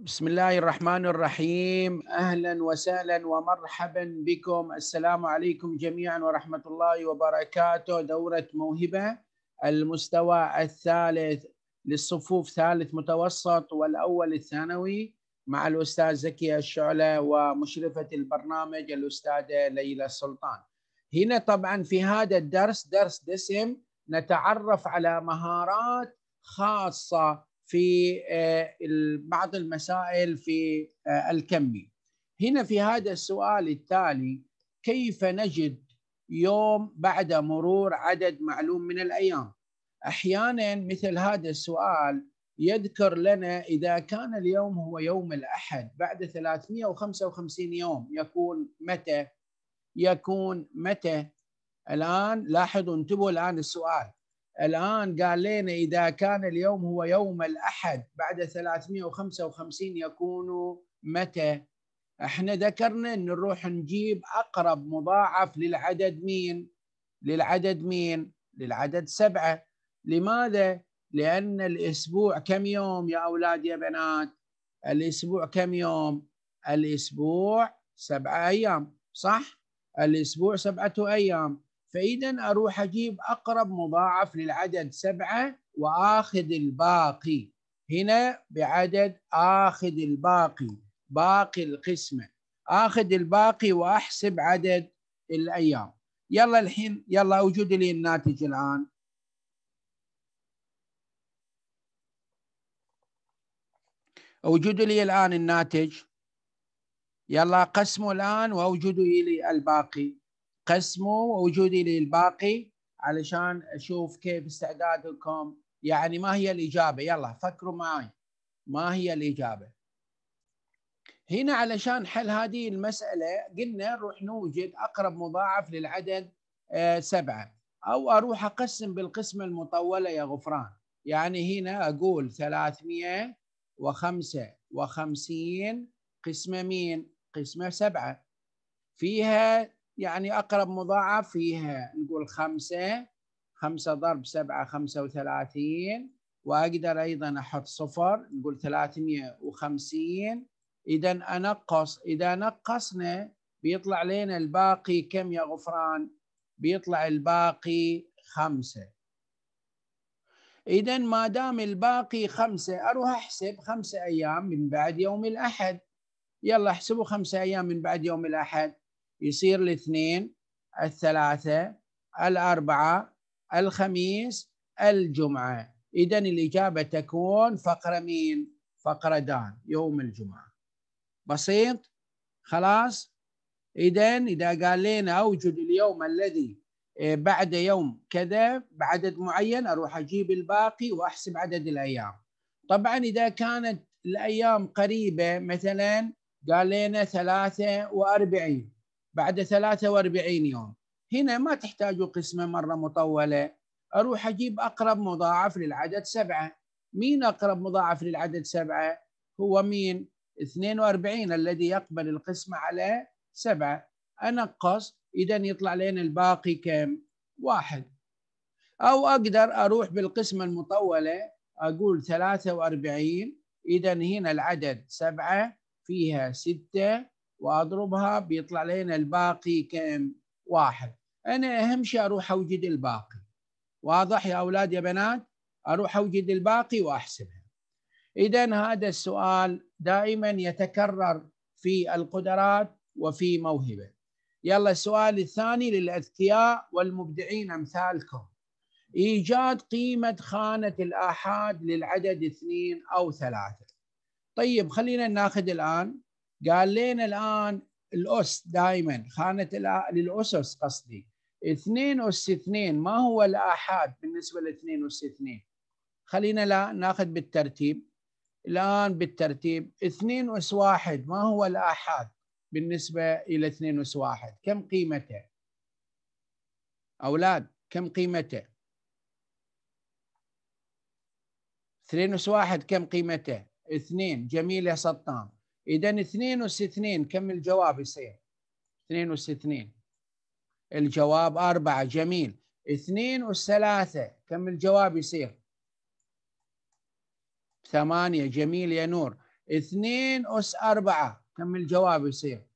بسم الله الرحمن الرحيم اهلا وسهلا ومرحبا بكم السلام عليكم جميعا ورحمه الله وبركاته دوره موهبه المستوى الثالث للصفوف ثالث متوسط والاول الثانوي مع الاستاذ زكي الشعله ومشرفه البرنامج الاستاذه ليلى السلطان. هنا طبعا في هذا الدرس درس دسم نتعرف على مهارات خاصه في آه، بعض المسائل في آه، الكمي هنا في هذا السؤال التالي كيف نجد يوم بعد مرور عدد معلوم من الأيام أحيانا مثل هذا السؤال يذكر لنا إذا كان اليوم هو يوم الأحد بعد 355 يوم يكون متى يكون متى الآن لاحظوا انتبهوا الآن السؤال الآن قال لنا إذا كان اليوم هو يوم الأحد بعد 355 يكون متى احنا ذكرنا ان نروح نجيب اقرب مضاعف للعدد مين للعدد مين للعدد سبعة لماذا لان الاسبوع كم يوم يا اولاد يا بنات الاسبوع كم يوم الاسبوع سبعة ايام صح الاسبوع سبعة ايام فإذا أروح أجيب أقرب مضاعف للعدد سبعة وآخذ الباقي هنا بعدد آخذ الباقي باقي القسمة آخذ الباقي وأحسب عدد الأيام يلا الحين يلا أوجد لي الناتج الآن أوجد لي الآن الناتج يلا قسمه الآن وأوجد لي الباقي قسموا وجودي للباقي علشان اشوف كيف استعدادكم يعني ما هي الاجابه يلا فكروا معي ما هي الاجابه هنا علشان حل هذه المساله قلنا نروح نوجد اقرب مضاعف للعدد آه، سبعه او اروح اقسم بالقسمه المطوله يا غفران يعني هنا اقول 355 قسمه مين؟ قسمه سبعه فيها يعني أقرب مضاعف فيها نقول خمسة خمسة ضرب سبعة خمسة وثلاثين وأقدر أيضا أحط صفر نقول ثلاثمية وخمسين إذا أنقص إذا نقصنا بيطلع لنا الباقي كم يا غفران بيطلع الباقي خمسة إذا ما دام الباقي خمسة أروح أحسب خمسة أيام من بعد يوم الأحد يلا احسبوا خمسة أيام من بعد يوم الأحد يصير الاثنين الثلاثة الأربعة الخميس الجمعة إذا الإجابة تكون فقرة مين؟ فقرة دان يوم الجمعة بسيط خلاص إذا إذا قال لنا أوجد اليوم الذي آه، بعد يوم كذا بعدد معين أروح أجيب الباقي وأحسب عدد الأيام طبعا إذا كانت الأيام قريبة مثلا قال لنا 43 بعد 43 يوم هنا ما تحتاجوا قسمة مرة مطولة أروح أجيب أقرب مضاعف للعدد سبعة مين أقرب مضاعف للعدد سبعة هو مين 42 الذي يقبل القسمة على سبعة أنقص إذا يطلع لنا الباقي كم واحد أو أقدر أروح بالقسمة المطولة أقول 43 إذا هنا العدد سبعة فيها ستة واضربها بيطلع لنا الباقي كم واحد انا اهم شيء اروح اوجد الباقي واضح يا اولاد يا بنات اروح اوجد الباقي واحسبها اذا هذا السؤال دائما يتكرر في القدرات وفي موهبه يلا السؤال الثاني للاذكياء والمبدعين امثالكم ايجاد قيمه خانه الاحاد للعدد اثنين او ثلاثه طيب خلينا ناخذ الان قال لنا الآن الأس دائما خانة للأسس قصدي اثنين أس اثنين ما هو الآحاد بالنسبة لاثنين أس اثنين خلينا لا ناخذ بالترتيب الآن بالترتيب اثنين أس واحد ما هو الآحاد بالنسبة إلى اثنين أس واحد كم قيمته أولاد كم قيمته اثنين أس واحد كم قيمته اثنين جميل يا سطام اذا اثنين اس اثنين كم الجواب يصير اثنين اس اثنين الجواب أربعة جميل اثنين اس ثلاثة كم الجواب يصير ثمانية جميل يا نور اثنين اس أربعة كم الجواب يصير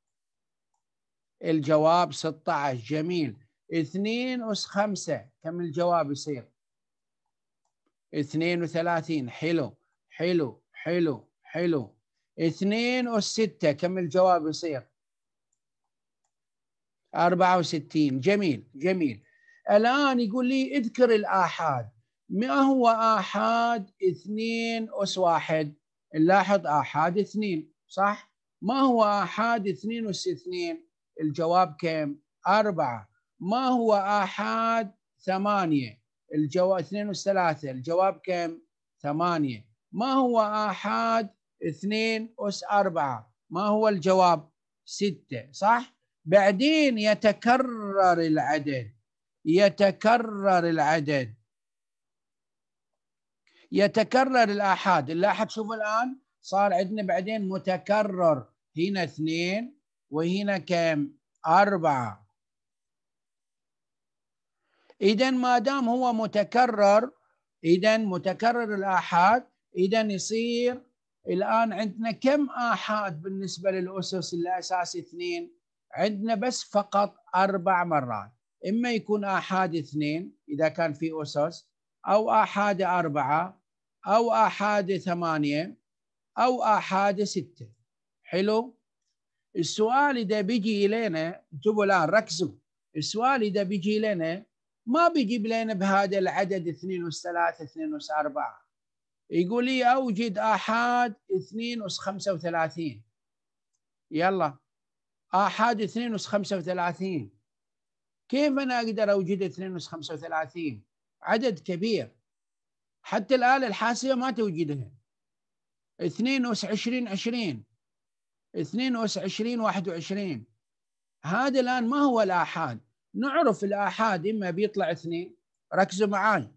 الجواب 16 جميل 2 اس 5 كم الجواب يصير 32 حلو حلو حلو حلو اثنين وستة كم الجواب يصير أربعة وستين جميل جميل الآن يقول لي اذكر الآحاد ما هو آحاد اثنين أس واحد نلاحظ آحاد اثنين صح ما هو آحاد اثنين أس اثنين الجواب كم أربعة ما هو آحاد ثمانية الجواب اثنين أس ثلاثة الجواب كم ثمانية ما هو آحاد 2 أس 4 ما هو الجواب 6 صح بعدين يتكرر العدد يتكرر العدد يتكرر الآحاد لاحظ شوف الآن صار عندنا بعدين متكرر هنا اثنين وهنا كم أربعة إذا ما دام هو متكرر إذا متكرر الآحاد إذا يصير الان عندنا كم احاد بالنسبه للاسس الاساس اثنين عندنا بس فقط اربع مرات اما يكون احاد اثنين اذا كان في اسس او احاد اربعه او احاد ثمانيه او احاد سته حلو السؤال اذا بيجي الينا انتبهوا الان ركزوا السؤال اذا بيجي لنا ما بيجيب لنا بهذا العدد اثنين وثلاثة اثنين واربعة يقول لي أوجد أحد اثنين أس خمسة وثلاثين يلا أحد اثنين أس خمسة وثلاثين كيف أنا أقدر أوجد اثنين أس خمسة وثلاثين عدد كبير حتى الآلة الحاسبة ما توجدها اثنين أس عشرين عشرين اثنين أس عشرين واحد وعشرين هذا الآن ما هو الآحاد نعرف الآحاد إما بيطلع اثنين ركزوا معاي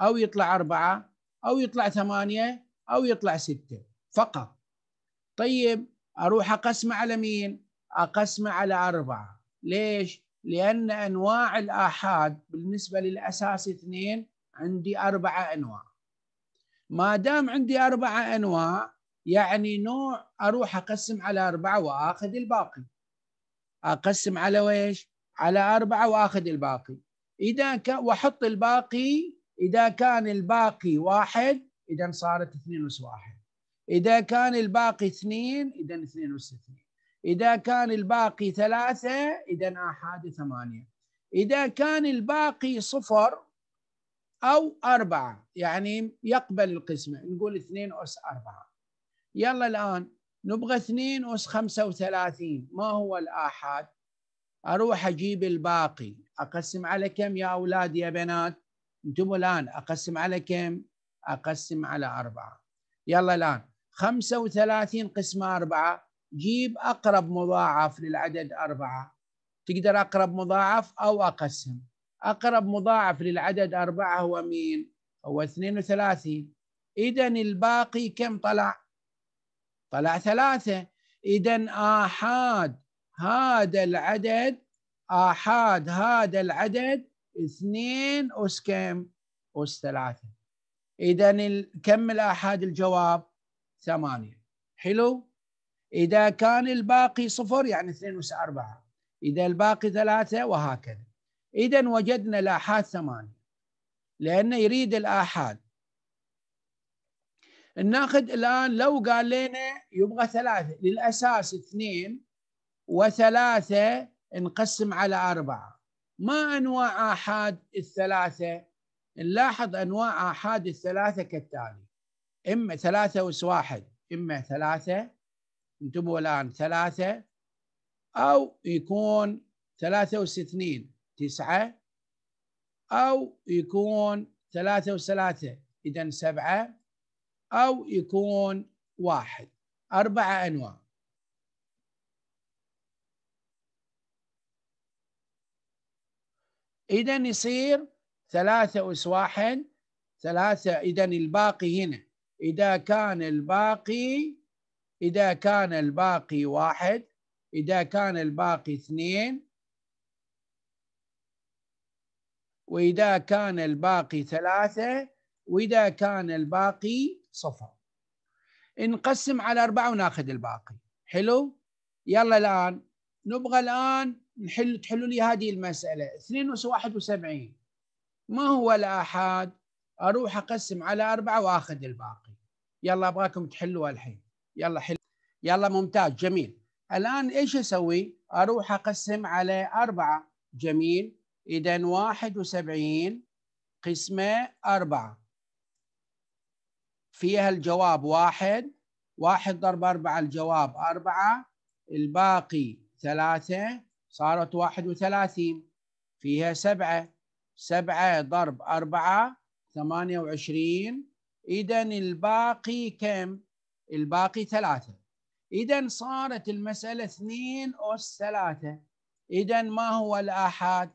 أو يطلع أربعة أو يطلع ثمانية أو يطلع ستة فقط طيب أروح أقسمه على مين؟ أقسمه على أربعة ليش؟ لأن أنواع الآحاد بالنسبة للأساس اثنين عندي أربعة أنواع ما دام عندي أربعة أنواع يعني نوع أروح أقسم على أربعة وآخذ الباقي أقسم على ويش؟ على أربعة وآخذ الباقي إذا وأحط الباقي إذا كان الباقي واحد إذا صارت اثنين أس واحد إذا كان الباقي اثنين إذا اثنين أس اثنين إذا كان الباقي ثلاثة إذا أحد ثمانية إذا كان الباقي صفر أو أربعة يعني يقبل القسمة نقول اثنين أس أربعة يلا الآن نبغى اثنين أس خمسة وثلاثين ما هو الآحاد أروح أجيب الباقي أقسم على كم يا أولاد يا بنات انتبهوا الآن أقسم على كم؟ أقسم على أربعة يلا الآن خمسة وثلاثين قسم أربعة جيب أقرب مضاعف للعدد أربعة تقدر أقرب مضاعف أو أقسم أقرب مضاعف للعدد أربعة هو مين؟ هو 32 إذا الباقي كم طلع؟ طلع ثلاثة إذا آحاد هذا العدد آحاد هذا العدد 2 أس كم؟ أس 3 إذا كم الآحاد الجواب؟ 8 حلو؟ إذا كان الباقي صفر يعني 2 أس 4 إذا الباقي 3 وهكذا إذا وجدنا الآحاد 8 لأنه يريد الآحاد ناخذ الآن لو قال لنا يبغى ثلاثة للأساس اثنين وثلاثة نقسم على أربعة ما أنواع آحاد الثلاثة نلاحظ أنواع آحاد الثلاثة كالتالي إما ثلاثة أس واحد إما ثلاثة انتبهوا الآن ثلاثة أو يكون ثلاثة أس اثنين تسعة أو يكون ثلاثة أس ثلاثة إذا سبعة أو يكون واحد أربعة أنواع إذا يصير ثلاثة أس واحد ثلاثة إذا الباقي هنا إذا كان الباقي إذا كان الباقي واحد إذا كان الباقي اثنين وإذا كان الباقي ثلاثة وإذا كان الباقي صفر نقسم على أربعة وناخذ الباقي حلو يلا الآن نبغى الآن نحل تحلوا لي هذه المسألة 72 ما هو الآحاد أروح أقسم على أربعة وأخذ الباقي يلا أبغاكم تحلوا الحين يلا حل يلا ممتاز جميل الآن إيش أسوي أروح أقسم على أربعة جميل إذا 71 قسمة أربعة فيها الجواب واحد واحد ضرب أربعة الجواب أربعة الباقي ثلاثة صارت واحد وثلاثين فيها سبعة سبعة ضرب أربعة ثمانية وعشرين إذا الباقي كم؟ الباقي ثلاثة إذا صارت المسألة اثنين أس ثلاثة إذا ما هو الآحاد؟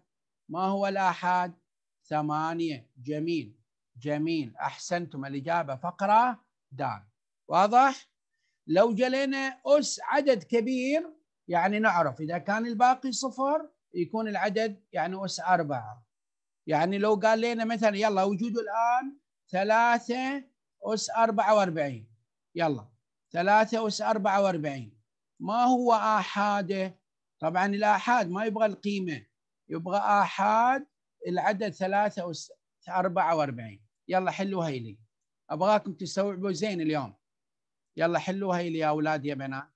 ما هو الآحاد؟ ثمانية جميل جميل أحسنتم الإجابة فقرة دال واضح؟ لو جلينا أس عدد كبير يعني نعرف إذا كان الباقي صفر يكون العدد يعني أس أربعة يعني لو قال لنا مثلا يلا وجوده الآن ثلاثة أس أربعة وأربعين يلا ثلاثة أس أربعة وأربعين ما هو آحاده طبعا الآحاد ما يبغى القيمة يبغى آحاد العدد ثلاثة أس أربعة وأربعين يلا حلوها لي أبغاكم تستوعبوا زين اليوم يلا حلوها لي يا أولاد يا بنات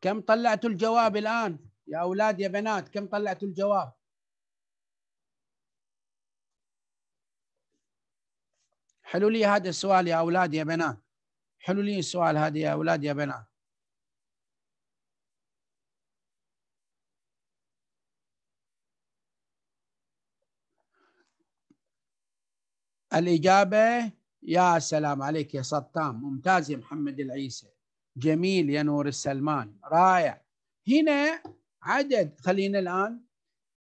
كم طلعتوا الجواب الآن يا أولاد يا بنات كم طلعتوا الجواب حلو لي هذا السؤال يا أولاد يا بنات حلو لي السؤال هذا يا أولاد يا بنات الإجابة يا سلام عليك يا سطام ممتاز يا محمد العيسى جميل يا نور السلمان رائع هنا عدد خلينا الآن